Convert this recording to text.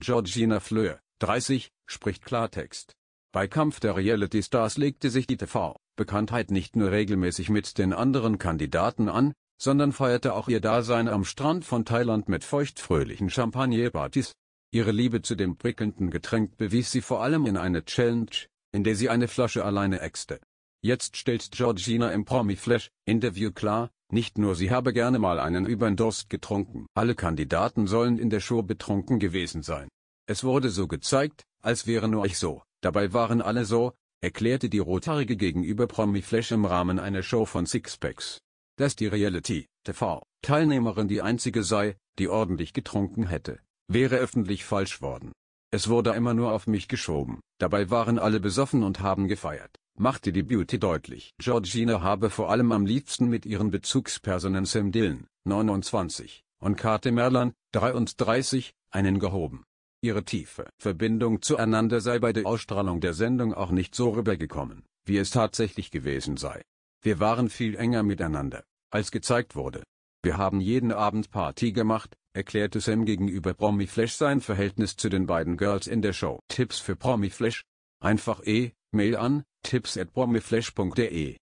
Georgina Fleur, 30, spricht Klartext. Bei Kampf der Reality Stars legte sich die TV-Bekanntheit nicht nur regelmäßig mit den anderen Kandidaten an, sondern feierte auch ihr Dasein am Strand von Thailand mit feuchtfröhlichen Champagnerpartys. Ihre Liebe zu dem prickelnden Getränk bewies sie vor allem in einer Challenge, in der sie eine Flasche alleine exte. Jetzt stellt Georgina im Promi-Flash-Interview klar, nicht nur sie habe gerne mal einen übern Durst getrunken. Alle Kandidaten sollen in der Show betrunken gewesen sein. Es wurde so gezeigt, als wäre nur ich so, dabei waren alle so, erklärte die Rothaarige gegenüber promi Promiflash im Rahmen einer Show von Sixpacks. Dass die Reality-TV-Teilnehmerin die einzige sei, die ordentlich getrunken hätte, wäre öffentlich falsch worden. Es wurde immer nur auf mich geschoben, dabei waren alle besoffen und haben gefeiert machte die Beauty deutlich. Georgina habe vor allem am liebsten mit ihren Bezugspersonen Sam Dillon, 29, und Kate Merlan, 33, einen gehoben. Ihre tiefe Verbindung zueinander sei bei der Ausstrahlung der Sendung auch nicht so rübergekommen, wie es tatsächlich gewesen sei. Wir waren viel enger miteinander, als gezeigt wurde. Wir haben jeden Abend Party gemacht, erklärte Sam gegenüber Promi Flash sein Verhältnis zu den beiden Girls in der Show. Tipps für Promi Flash? Einfach E-Mail an tipps at bombeflash.de